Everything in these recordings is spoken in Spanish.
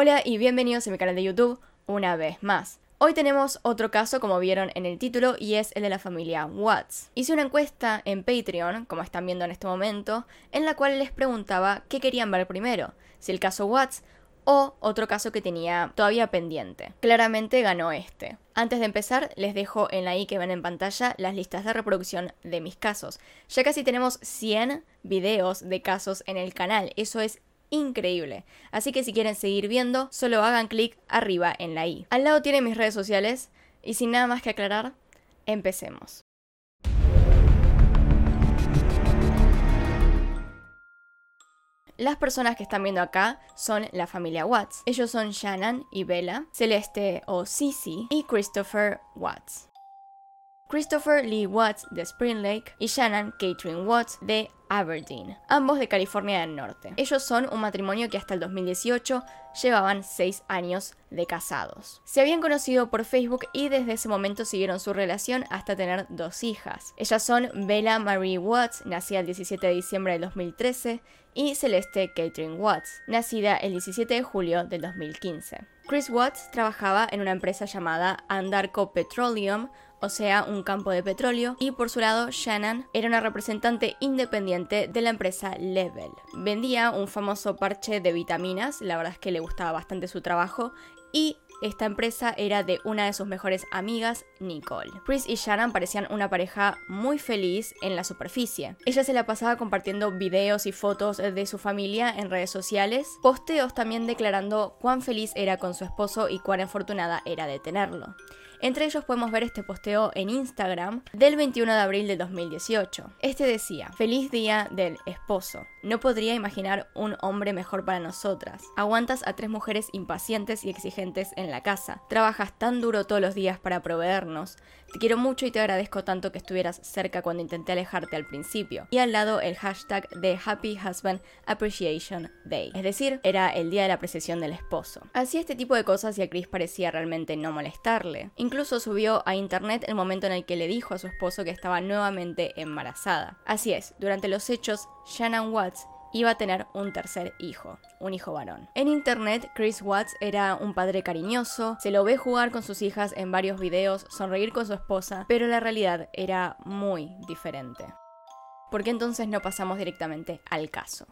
Hola y bienvenidos a mi canal de YouTube una vez más. Hoy tenemos otro caso como vieron en el título y es el de la familia Watts. Hice una encuesta en Patreon, como están viendo en este momento, en la cual les preguntaba qué querían ver primero, si el caso Watts o otro caso que tenía todavía pendiente. Claramente ganó este. Antes de empezar, les dejo en la i que ven en pantalla las listas de reproducción de mis casos. Ya casi tenemos 100 videos de casos en el canal, eso es increíble. Así que si quieren seguir viendo, solo hagan clic arriba en la i. Al lado tienen mis redes sociales y sin nada más que aclarar, empecemos. Las personas que están viendo acá son la familia Watts. Ellos son Shannon y Bella, Celeste o Sissy y Christopher Watts. Christopher Lee Watts de Spring Lake y Shannon Catherine Watts de Aberdeen, ambos de California del Norte. Ellos son un matrimonio que hasta el 2018 llevaban 6 años de casados. Se habían conocido por Facebook y desde ese momento siguieron su relación hasta tener dos hijas. Ellas son Bella Marie Watts, nacida el 17 de diciembre del 2013, y Celeste Catherine Watts, nacida el 17 de julio del 2015. Chris Watts trabajaba en una empresa llamada Andarco Petroleum, o sea, un campo de petróleo, y por su lado Shannon era una representante independiente de la empresa Level. Vendía un famoso parche de vitaminas, la verdad es que le gustaba bastante su trabajo, y esta empresa era de una de sus mejores amigas, Nicole. Chris y Shannon parecían una pareja muy feliz en la superficie. Ella se la pasaba compartiendo videos y fotos de su familia en redes sociales, posteos también declarando cuán feliz era con su esposo y cuán afortunada era de tenerlo. Entre ellos podemos ver este posteo en Instagram del 21 de abril de 2018. Este decía, feliz día del esposo. No podría imaginar un hombre mejor para nosotras. Aguantas a tres mujeres impacientes y exigentes en la casa. Trabajas tan duro todos los días para proveernos. Te quiero mucho y te agradezco tanto que estuvieras cerca cuando intenté alejarte al principio. Y al lado el hashtag de Happy Husband Appreciation Day. Es decir, era el día de la apreciación del esposo. Hacía este tipo de cosas y a Chris parecía realmente no molestarle. Incluso subió a internet el momento en el que le dijo a su esposo que estaba nuevamente embarazada. Así es, durante los hechos, Shannon Watts iba a tener un tercer hijo, un hijo varón. En internet, Chris Watts era un padre cariñoso, se lo ve jugar con sus hijas en varios videos, sonreír con su esposa, pero la realidad era muy diferente. ¿Por qué entonces no pasamos directamente al caso?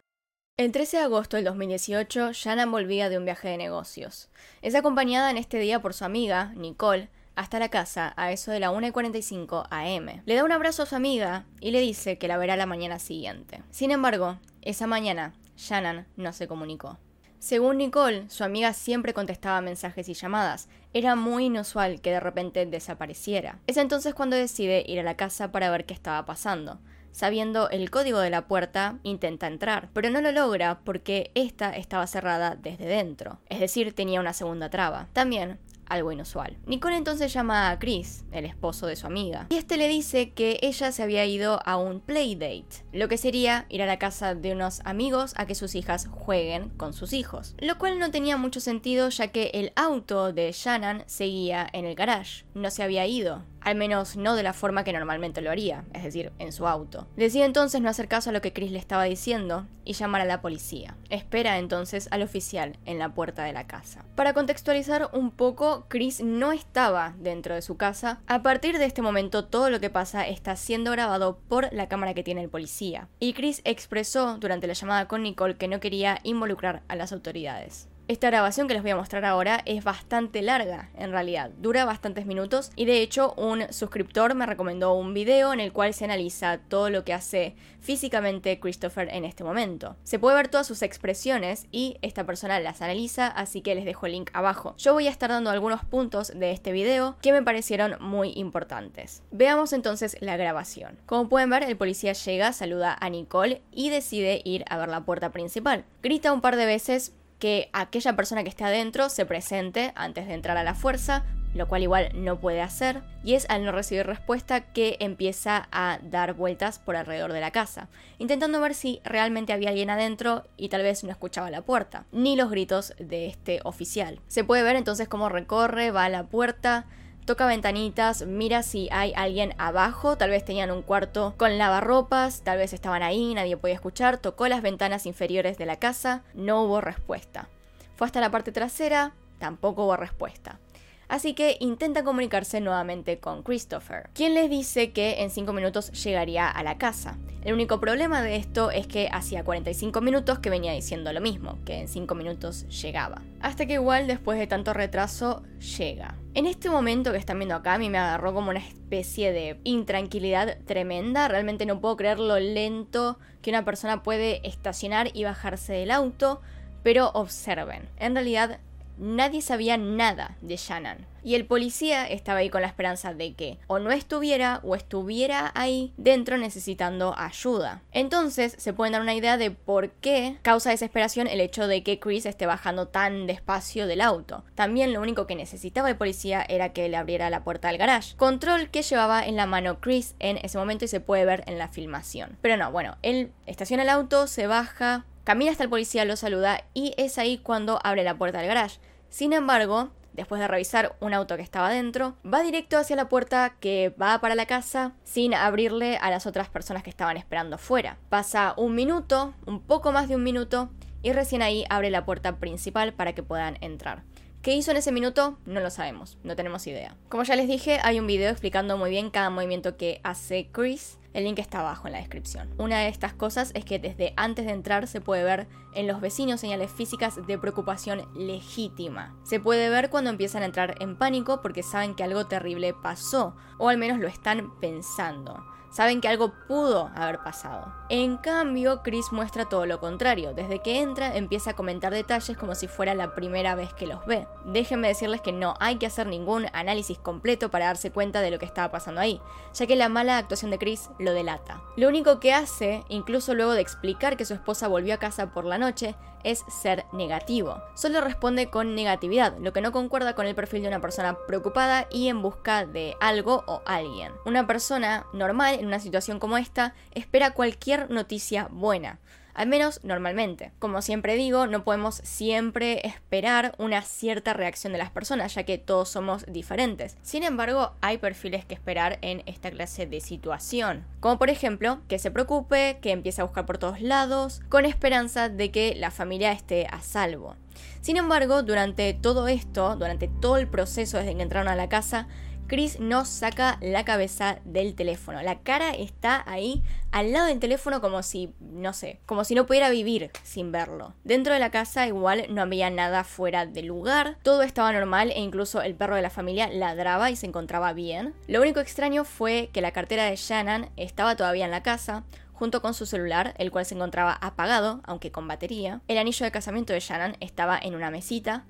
El 13 de agosto del 2018, Shannon volvía de un viaje de negocios. Es acompañada en este día por su amiga, Nicole, hasta la casa a eso de la 1.45 am. Le da un abrazo a su amiga y le dice que la verá la mañana siguiente. Sin embargo, esa mañana, Shannon no se comunicó. Según Nicole, su amiga siempre contestaba mensajes y llamadas. Era muy inusual que de repente desapareciera. Es entonces cuando decide ir a la casa para ver qué estaba pasando. Sabiendo el código de la puerta, intenta entrar, pero no lo logra porque esta estaba cerrada desde dentro, es decir, tenía una segunda traba. También algo inusual. Nicole entonces llama a Chris, el esposo de su amiga, y este le dice que ella se había ido a un playdate, lo que sería ir a la casa de unos amigos a que sus hijas jueguen con sus hijos, lo cual no tenía mucho sentido ya que el auto de Shannon seguía en el garage, no se había ido, al menos no de la forma que normalmente lo haría, es decir, en su auto. Decide entonces no hacer caso a lo que Chris le estaba diciendo y llamar a la policía. Espera entonces al oficial en la puerta de la casa. Para contextualizar un poco, Chris no estaba dentro de su casa. A partir de este momento todo lo que pasa está siendo grabado por la cámara que tiene el policía. Y Chris expresó durante la llamada con Nicole que no quería involucrar a las autoridades. Esta grabación que les voy a mostrar ahora es bastante larga, en realidad, dura bastantes minutos y de hecho un suscriptor me recomendó un video en el cual se analiza todo lo que hace físicamente Christopher en este momento. Se puede ver todas sus expresiones y esta persona las analiza, así que les dejo el link abajo. Yo voy a estar dando algunos puntos de este video que me parecieron muy importantes. Veamos entonces la grabación. Como pueden ver, el policía llega, saluda a Nicole y decide ir a ver la puerta principal. Grita un par de veces, que aquella persona que esté adentro se presente antes de entrar a la fuerza, lo cual igual no puede hacer, y es al no recibir respuesta que empieza a dar vueltas por alrededor de la casa, intentando ver si realmente había alguien adentro y tal vez no escuchaba la puerta, ni los gritos de este oficial. Se puede ver entonces cómo recorre, va a la puerta, toca ventanitas, mira si hay alguien abajo, tal vez tenían un cuarto con lavarropas, tal vez estaban ahí, nadie podía escuchar, tocó las ventanas inferiores de la casa, no hubo respuesta. Fue hasta la parte trasera, tampoco hubo respuesta. Así que intenta comunicarse nuevamente con Christopher, quien les dice que en 5 minutos llegaría a la casa. El único problema de esto es que hacía 45 minutos que venía diciendo lo mismo, que en 5 minutos llegaba. Hasta que igual después de tanto retraso llega. En este momento que están viendo acá, a mí me agarró como una especie de intranquilidad tremenda. Realmente no puedo creer lo lento que una persona puede estacionar y bajarse del auto. Pero observen, en realidad Nadie sabía nada de Shannon. Y el policía estaba ahí con la esperanza de que o no estuviera o estuviera ahí dentro necesitando ayuda. Entonces se pueden dar una idea de por qué causa desesperación el hecho de que Chris esté bajando tan despacio del auto. También lo único que necesitaba el policía era que le abriera la puerta al garage. Control que llevaba en la mano Chris en ese momento y se puede ver en la filmación. Pero no, bueno, él estaciona el auto, se baja, Camina hasta el policía, lo saluda y es ahí cuando abre la puerta del garage. Sin embargo, después de revisar un auto que estaba dentro, va directo hacia la puerta que va para la casa sin abrirle a las otras personas que estaban esperando fuera. Pasa un minuto, un poco más de un minuto, y recién ahí abre la puerta principal para que puedan entrar. ¿Qué hizo en ese minuto? No lo sabemos, no tenemos idea. Como ya les dije, hay un video explicando muy bien cada movimiento que hace Chris el link está abajo en la descripción. Una de estas cosas es que desde antes de entrar se puede ver en los vecinos señales físicas de preocupación legítima. Se puede ver cuando empiezan a entrar en pánico porque saben que algo terrible pasó, o al menos lo están pensando saben que algo pudo haber pasado. En cambio, Chris muestra todo lo contrario. Desde que entra, empieza a comentar detalles como si fuera la primera vez que los ve. Déjenme decirles que no hay que hacer ningún análisis completo para darse cuenta de lo que estaba pasando ahí, ya que la mala actuación de Chris lo delata. Lo único que hace, incluso luego de explicar que su esposa volvió a casa por la noche, es ser negativo. Solo responde con negatividad, lo que no concuerda con el perfil de una persona preocupada y en busca de algo o alguien. Una persona normal una situación como esta espera cualquier noticia buena, al menos normalmente. Como siempre digo, no podemos siempre esperar una cierta reacción de las personas, ya que todos somos diferentes. Sin embargo, hay perfiles que esperar en esta clase de situación, como por ejemplo, que se preocupe, que empiece a buscar por todos lados, con esperanza de que la familia esté a salvo. Sin embargo, durante todo esto, durante todo el proceso desde que entraron a la casa, Chris no saca la cabeza del teléfono. La cara está ahí al lado del teléfono como si, no sé, como si no pudiera vivir sin verlo. Dentro de la casa igual no había nada fuera de lugar, todo estaba normal e incluso el perro de la familia ladraba y se encontraba bien. Lo único extraño fue que la cartera de Shannon estaba todavía en la casa, junto con su celular, el cual se encontraba apagado, aunque con batería. El anillo de casamiento de Shannon estaba en una mesita,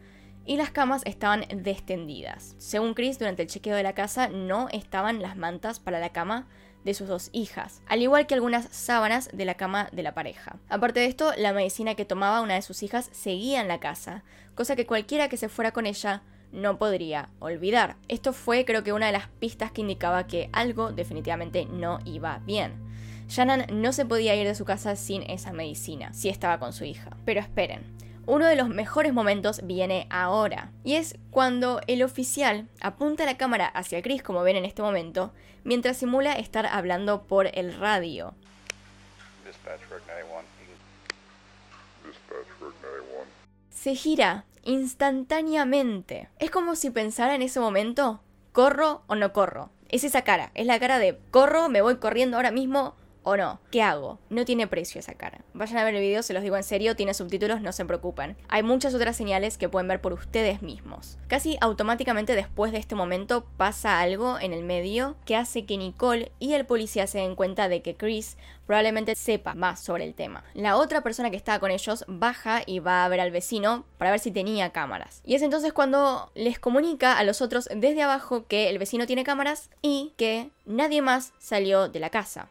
y las camas estaban destendidas. Según Chris, durante el chequeo de la casa no estaban las mantas para la cama de sus dos hijas, al igual que algunas sábanas de la cama de la pareja. Aparte de esto, la medicina que tomaba una de sus hijas seguía en la casa, cosa que cualquiera que se fuera con ella no podría olvidar. Esto fue creo que una de las pistas que indicaba que algo definitivamente no iba bien. Shannon no se podía ir de su casa sin esa medicina, si estaba con su hija. Pero esperen, uno de los mejores momentos viene ahora, y es cuando el oficial apunta la cámara hacia Chris, como ven en este momento, mientras simula estar hablando por el radio. Se gira instantáneamente. Es como si pensara en ese momento, corro o no corro. Es esa cara, es la cara de corro, me voy corriendo ahora mismo o no. ¿Qué hago? No tiene precio esa cara. Vayan a ver el video, se los digo en serio, tiene subtítulos, no se preocupen. Hay muchas otras señales que pueden ver por ustedes mismos. Casi automáticamente después de este momento pasa algo en el medio que hace que Nicole y el policía se den cuenta de que Chris probablemente sepa más sobre el tema. La otra persona que estaba con ellos baja y va a ver al vecino para ver si tenía cámaras. Y es entonces cuando les comunica a los otros desde abajo que el vecino tiene cámaras y que nadie más salió de la casa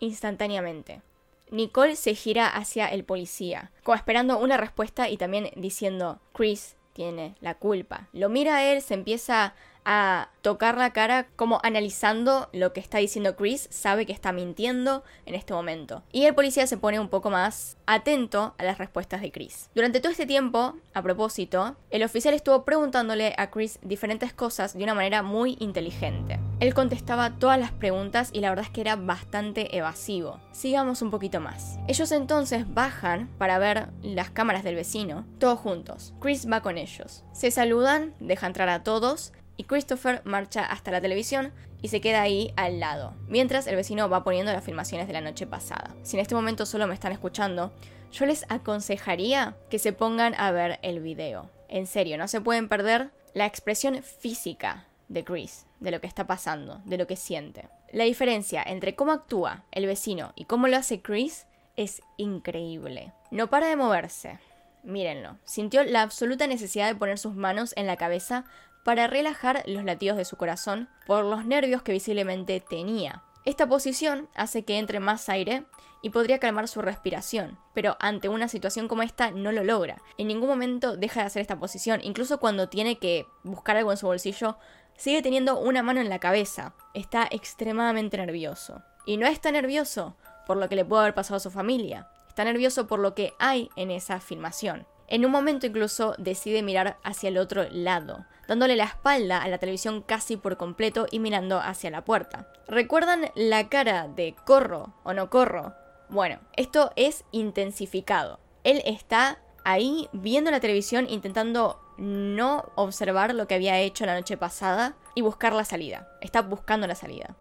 instantáneamente. Nicole se gira hacia el policía, como esperando una respuesta y también diciendo, Chris tiene la culpa. Lo mira a él, se empieza a tocar la cara como analizando lo que está diciendo Chris, sabe que está mintiendo en este momento. Y el policía se pone un poco más atento a las respuestas de Chris. Durante todo este tiempo, a propósito, el oficial estuvo preguntándole a Chris diferentes cosas de una manera muy inteligente. Él contestaba todas las preguntas y la verdad es que era bastante evasivo. Sigamos un poquito más. Ellos entonces bajan para ver las cámaras del vecino, todos juntos. Chris va con ellos. Se saludan, deja entrar a todos y Christopher marcha hasta la televisión y se queda ahí al lado, mientras el vecino va poniendo las filmaciones de la noche pasada. Si en este momento solo me están escuchando, yo les aconsejaría que se pongan a ver el video. En serio, no se pueden perder la expresión física de Chris, de lo que está pasando, de lo que siente. La diferencia entre cómo actúa el vecino y cómo lo hace Chris es increíble. No para de moverse. Mírenlo. Sintió la absoluta necesidad de poner sus manos en la cabeza para relajar los latidos de su corazón por los nervios que visiblemente tenía. Esta posición hace que entre más aire y podría calmar su respiración, pero ante una situación como esta no lo logra. En ningún momento deja de hacer esta posición, incluso cuando tiene que buscar algo en su bolsillo, sigue teniendo una mano en la cabeza. Está extremadamente nervioso. Y no está nervioso por lo que le puede haber pasado a su familia, está nervioso por lo que hay en esa afirmación. En un momento incluso decide mirar hacia el otro lado, dándole la espalda a la televisión casi por completo y mirando hacia la puerta. ¿Recuerdan la cara de corro o no corro? Bueno, esto es intensificado. Él está ahí viendo la televisión intentando no observar lo que había hecho la noche pasada y buscar la salida. Está buscando la salida.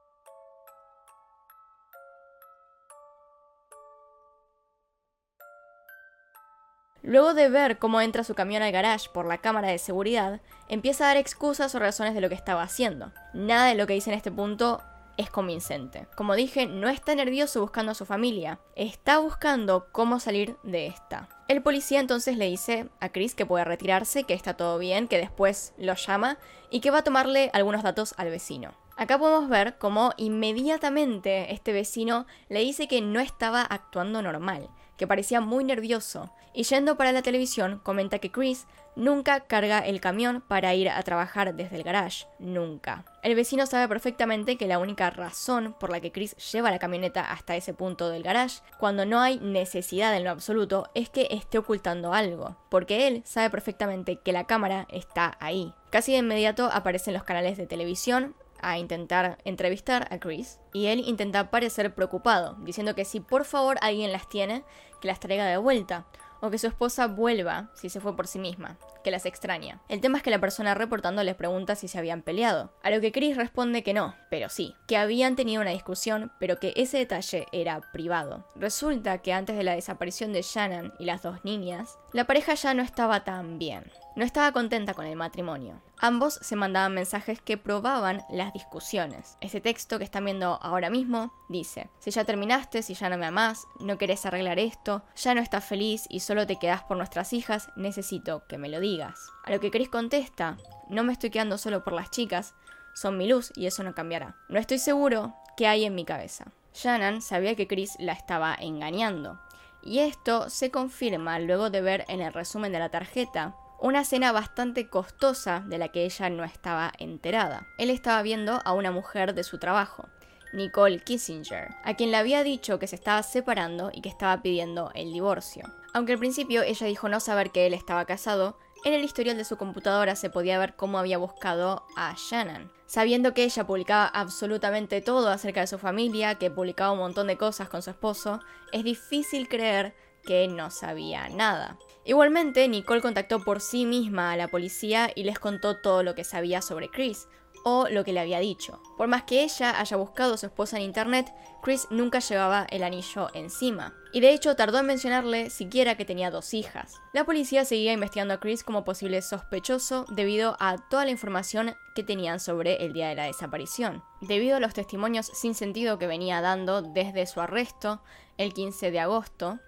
Luego de ver cómo entra su camión al garage por la cámara de seguridad, empieza a dar excusas o razones de lo que estaba haciendo. Nada de lo que dice en este punto es convincente. Como dije, no está nervioso buscando a su familia, está buscando cómo salir de esta. El policía entonces le dice a Chris que puede retirarse, que está todo bien, que después lo llama y que va a tomarle algunos datos al vecino. Acá podemos ver cómo inmediatamente este vecino le dice que no estaba actuando normal, que parecía muy nervioso, y yendo para la televisión comenta que Chris nunca carga el camión para ir a trabajar desde el garage, nunca. El vecino sabe perfectamente que la única razón por la que Chris lleva la camioneta hasta ese punto del garage, cuando no hay necesidad en lo absoluto, es que esté ocultando algo, porque él sabe perfectamente que la cámara está ahí. Casi de inmediato aparecen los canales de televisión a intentar entrevistar a Chris y él intenta parecer preocupado, diciendo que si por favor alguien las tiene, que las traiga de vuelta, o que su esposa vuelva si se fue por sí misma, que las extraña. El tema es que la persona reportando les pregunta si se habían peleado, a lo que Chris responde que no, pero sí, que habían tenido una discusión, pero que ese detalle era privado. Resulta que antes de la desaparición de Shannon y las dos niñas, la pareja ya no estaba tan bien no estaba contenta con el matrimonio. Ambos se mandaban mensajes que probaban las discusiones. Ese texto que están viendo ahora mismo dice, si ya terminaste, si ya no me amás, no querés arreglar esto, ya no estás feliz y solo te quedás por nuestras hijas, necesito que me lo digas. A lo que Chris contesta, no me estoy quedando solo por las chicas, son mi luz y eso no cambiará. No estoy seguro qué hay en mi cabeza. Shannon sabía que Chris la estaba engañando. Y esto se confirma luego de ver en el resumen de la tarjeta una cena bastante costosa de la que ella no estaba enterada. Él estaba viendo a una mujer de su trabajo, Nicole Kissinger, a quien le había dicho que se estaba separando y que estaba pidiendo el divorcio. Aunque al principio ella dijo no saber que él estaba casado, en el historial de su computadora se podía ver cómo había buscado a Shannon. Sabiendo que ella publicaba absolutamente todo acerca de su familia, que publicaba un montón de cosas con su esposo, es difícil creer que no sabía nada. Igualmente, Nicole contactó por sí misma a la policía y les contó todo lo que sabía sobre Chris, o lo que le había dicho. Por más que ella haya buscado a su esposa en internet, Chris nunca llevaba el anillo encima. Y de hecho tardó en mencionarle siquiera que tenía dos hijas. La policía seguía investigando a Chris como posible sospechoso debido a toda la información que tenían sobre el día de la desaparición. Debido a los testimonios sin sentido que venía dando desde su arresto el 15 de agosto,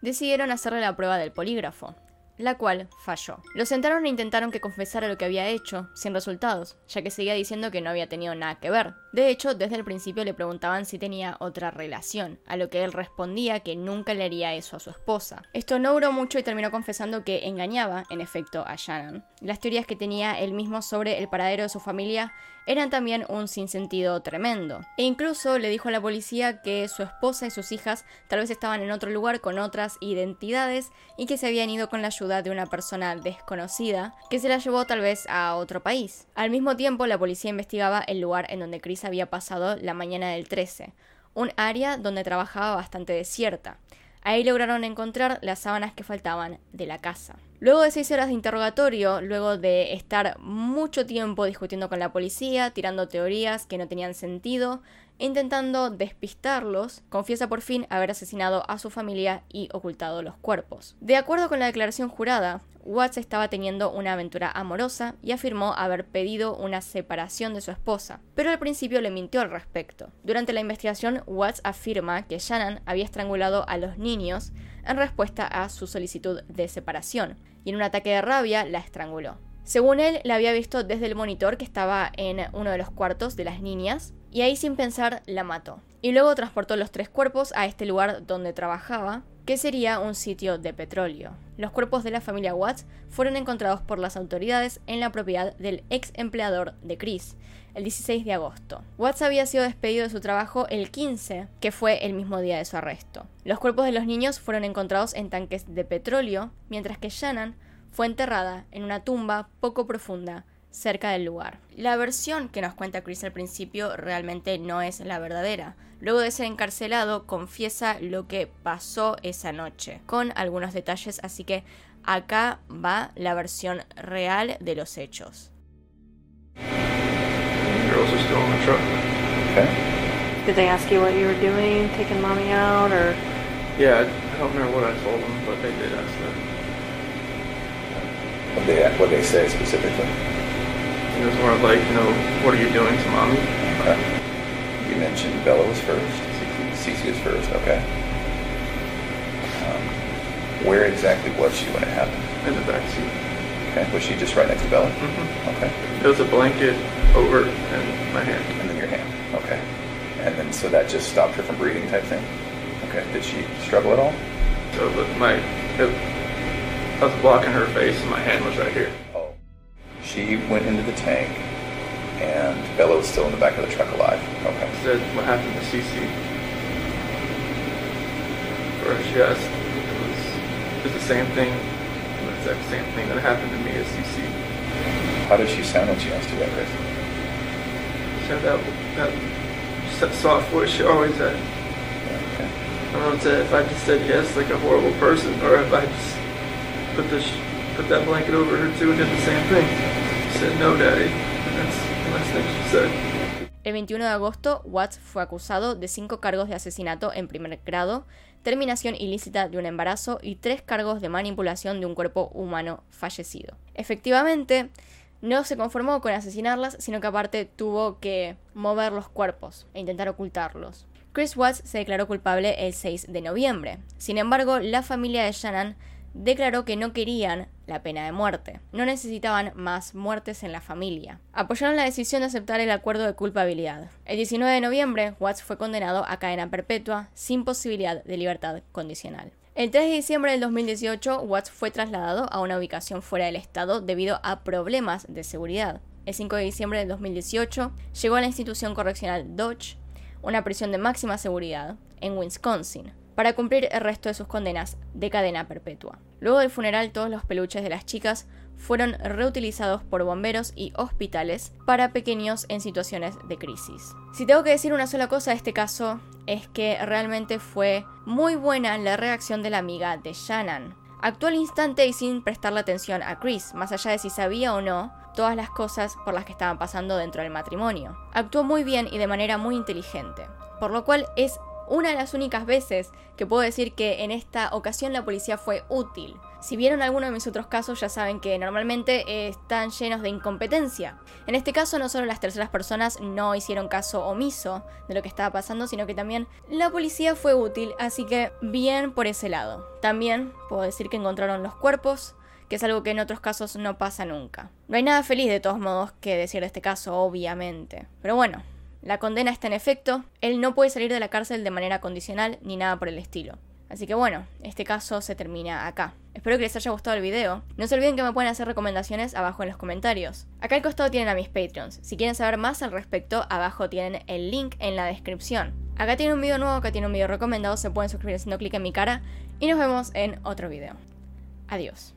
decidieron hacerle la prueba del polígrafo la cual falló. Lo sentaron e intentaron que confesara lo que había hecho, sin resultados, ya que seguía diciendo que no había tenido nada que ver. De hecho, desde el principio le preguntaban si tenía otra relación, a lo que él respondía que nunca le haría eso a su esposa. Esto no duró mucho y terminó confesando que engañaba, en efecto, a Shannon. Las teorías que tenía él mismo sobre el paradero de su familia eran también un sinsentido tremendo. E incluso le dijo a la policía que su esposa y sus hijas tal vez estaban en otro lugar con otras identidades y que se habían ido con la ayuda de una persona desconocida que se la llevó tal vez a otro país. Al mismo tiempo, la policía investigaba el lugar en donde Chris había pasado la mañana del 13, un área donde trabajaba bastante desierta. Ahí lograron encontrar las sábanas que faltaban de la casa. Luego de seis horas de interrogatorio, luego de estar mucho tiempo discutiendo con la policía, tirando teorías que no tenían sentido intentando despistarlos, confiesa por fin haber asesinado a su familia y ocultado los cuerpos. De acuerdo con la declaración jurada, Watts estaba teniendo una aventura amorosa y afirmó haber pedido una separación de su esposa, pero al principio le mintió al respecto. Durante la investigación, Watts afirma que Shannon había estrangulado a los niños en respuesta a su solicitud de separación, y en un ataque de rabia la estranguló. Según él, la había visto desde el monitor que estaba en uno de los cuartos de las niñas, y ahí sin pensar la mató. Y luego transportó los tres cuerpos a este lugar donde trabajaba, que sería un sitio de petróleo. Los cuerpos de la familia Watts fueron encontrados por las autoridades en la propiedad del ex empleador de Chris el 16 de agosto. Watts había sido despedido de su trabajo el 15, que fue el mismo día de su arresto. Los cuerpos de los niños fueron encontrados en tanques de petróleo, mientras que Shannon fue enterrada en una tumba poco profunda cerca del lugar. La versión que nos cuenta Chris al principio realmente no es la verdadera. Luego de ser encarcelado, confiesa lo que pasó esa noche, con algunos detalles, así que acá va la versión real de los hechos. Did they ask you what you were doing, taking mommy out, or? Yeah, I what I told them, but they did ask It was more of like, you know, what are you doing to mommy? Okay. Uh, you mentioned Bella was first. Cece was first. Okay. Um, where exactly was she when it happened? In the back seat. Okay. Was she just right next to Bella? Mm-hmm. Okay. There was a blanket over and my hand. And then your hand. Okay. And then so that just stopped her from breathing, type thing. Okay. Did she struggle at all? So my, it, I was blocking her face, and my hand was right here. She went into the tank, and Bella was still in the back of the truck alive. Okay. So what happened to CC?" Or she asked, it was, it was the same thing, the exact same thing that happened to me as CC. How did she sound when she asked you that, Chris? So that, that soft voice she always had. okay. I don't know if I just said yes like a horrible person, or if I just put this put that blanket over her too and did the same thing. El 21 de agosto, Watts fue acusado de cinco cargos de asesinato en primer grado, terminación ilícita de un embarazo y tres cargos de manipulación de un cuerpo humano fallecido. Efectivamente, no se conformó con asesinarlas, sino que aparte tuvo que mover los cuerpos e intentar ocultarlos. Chris Watts se declaró culpable el 6 de noviembre. Sin embargo, la familia de Shannon declaró que no querían la pena de muerte. No necesitaban más muertes en la familia. Apoyaron la decisión de aceptar el acuerdo de culpabilidad. El 19 de noviembre, Watts fue condenado a cadena perpetua sin posibilidad de libertad condicional. El 3 de diciembre del 2018, Watts fue trasladado a una ubicación fuera del estado debido a problemas de seguridad. El 5 de diciembre del 2018, llegó a la institución correccional Dodge, una prisión de máxima seguridad, en Wisconsin, para cumplir el resto de sus condenas de cadena perpetua. Luego del funeral, todos los peluches de las chicas fueron reutilizados por bomberos y hospitales para pequeños en situaciones de crisis. Si tengo que decir una sola cosa de este caso, es que realmente fue muy buena la reacción de la amiga de Shannon. Actuó al instante y sin prestarle atención a Chris, más allá de si sabía o no todas las cosas por las que estaban pasando dentro del matrimonio. Actuó muy bien y de manera muy inteligente, por lo cual es una de las únicas veces que puedo decir que en esta ocasión la policía fue útil. Si vieron alguno de mis otros casos ya saben que normalmente eh, están llenos de incompetencia. En este caso no solo las terceras personas no hicieron caso omiso de lo que estaba pasando, sino que también la policía fue útil, así que bien por ese lado. También puedo decir que encontraron los cuerpos, que es algo que en otros casos no pasa nunca. No hay nada feliz de todos modos que decir de este caso, obviamente. Pero bueno, la condena está en efecto, él no puede salir de la cárcel de manera condicional ni nada por el estilo. Así que bueno, este caso se termina acá. Espero que les haya gustado el video. No se olviden que me pueden hacer recomendaciones abajo en los comentarios. Acá al costado tienen a mis Patreons. Si quieren saber más al respecto, abajo tienen el link en la descripción. Acá tiene un video nuevo, acá tiene un video recomendado, se pueden suscribir haciendo clic en mi cara y nos vemos en otro video. Adiós.